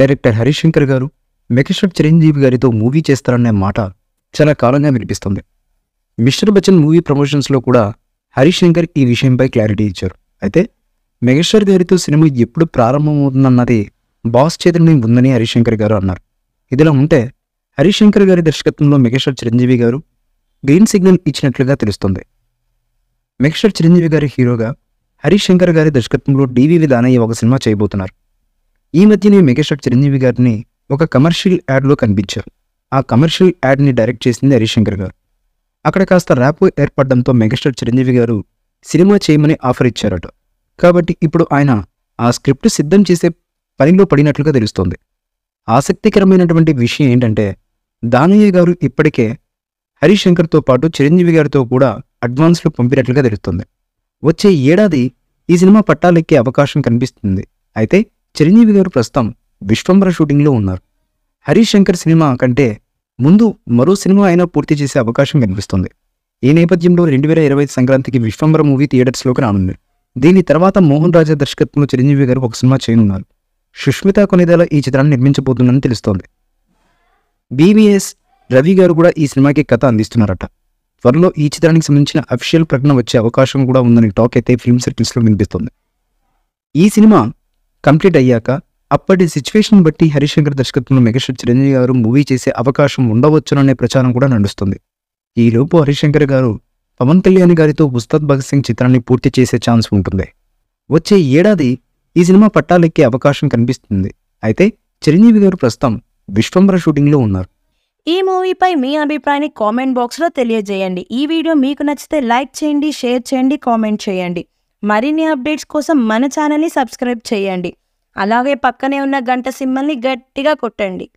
director Harishankar గారు మెకిషన్ చిరంజీవి గారితో movie చేస్తారనే మాట చాలా కాలంగా వినిపిస్తుంది మిస్టర్ బచ్చన్ మూవీ ప్రమోషన్స్లో కూడా హరిశంకర్ ఈ విషయంపై క్లారిటీ ఇచ్చారు అయితే మెగాస్టార్ గారితో సినిమా ఎప్పుడు ప్రారంభమవుతుందన్నది బాస్ చేతులనే ఉందని హరిశంకర్ గారు అన్నారు ఇదిలా ఉంటే హరిశంకర్ గారి దర్శకత్వంలో మెగేశ్వర్ చిరంజీవి గారు గ్రీన్ సిగ్నల్ ఇచ్చినట్లుగా తెలుస్తుంది మెగేశ్వర్ చిరంజీవి గారి హీరోగా హరిశంకర్ గారి దర్శకత్వంలో డివి దానయ్య ఒక సినిమా చేయబోతున్నారు ఈ మధ్యనే మెగాస్టార్ చిరంజీవి గారిని ఒక కమర్షియల్ యాడ్లో కనిపించారు ఆ కమర్షియల్ యాడ్ని డైరెక్ట్ చేసింది హరిశంకర్ గారు అక్కడ కాస్త ర్యాప్ ఏర్పడడంతో మెగాస్టార్ చిరంజీవి గారు సినిమా చేయమని ఆఫర్ ఇచ్చారట కాబట్టి ఇప్పుడు ఆయన ఆ స్క్రిప్ట్ సిద్ధం చేసే పనిలో పడినట్లుగా తెలుస్తోంది ఆసక్తికరమైనటువంటి విషయం ఏంటంటే దానయ్య గారు ఇప్పటికే హరిశంకర్తో పాటు చిరంజీవి గారితో కూడా అడ్వాన్స్లు పంపినట్లుగా తెలుస్తుంది వచ్చే ఏడాది ఈ సినిమా పట్టాలెక్కే అవకాశం కనిపిస్తుంది అయితే చిరంజీవి గారు ప్రస్తుతం విశ్వంబర షూటింగ్లో ఉన్నారు హరీష్ శంకర్ సినిమా కంటే ముందు మరో సినిమా అయినా పూర్తి చేసే అవకాశం కనిపిస్తుంది ఈ నేపథ్యంలో రెండు వేల ఇరవై సంక్రాంతికి విశ్వంబర మూవీ థియేటర్స్లోకి రానుంది దీని తర్వాత మోహన్ రాజా దర్శకత్వంలో చిరంజీవి గారు ఒక సినిమా చేయనున్నారు సుష్మిత కొనిదేలా ఈ చిత్రాన్ని నిర్మించబోతుందని తెలుస్తోంది బీవీఎస్ రవి గారు కూడా ఈ సినిమాకి కథ అందిస్తున్నారట త్వరలో ఈ చిత్రానికి సంబంధించిన అఫీషియల్ ప్రకటన వచ్చే అవకాశం కూడా ఉందని టాక్ అయితే ఫిల్మ్ సర్కిల్స్లో వినిపిస్తుంది ఈ సినిమా కంప్లీట్ అయ్యాక అప్పటి సిచ్యువేషన్ బట్టి హరిశంకర్ దర్శకత్వంలో మెగాస్టార్ చిరంజీవి గారు మూవీ చేసే అవకాశం ఉండవచ్చుననే ప్రచారం కూడా నడుస్తుంది ఈలోపు హరిశంకర్ గారు పవన్ కళ్యాణ్ గారితో ఉస్తాద్ భగత్ సింగ్ చిత్రాన్ని పూర్తి చేసే ఛాన్స్ ఉంటుంది వచ్చే ఏడాది ఈ సినిమా పట్టాలెక్కే అవకాశం కనిపిస్తుంది అయితే చిరంజీవి గారు ప్రస్తుతం షూటింగ్ షూటింగ్లో ఉన్నారు ఈ మూవీపై మీ అభిప్రాయాన్ని కామెంట్ బాక్స్లో తెలియజేయండి ఈ వీడియో మీకు నచ్చితే లైక్ చేయండి షేర్ చేయండి కామెంట్ చేయండి మరిన్ని అప్డేట్స్ కోసం మన ఛానల్ని సబ్స్క్రైబ్ చేయండి అలాగే పక్కనే ఉన్న గంట సింబల్ని గట్టిగా కొట్టండి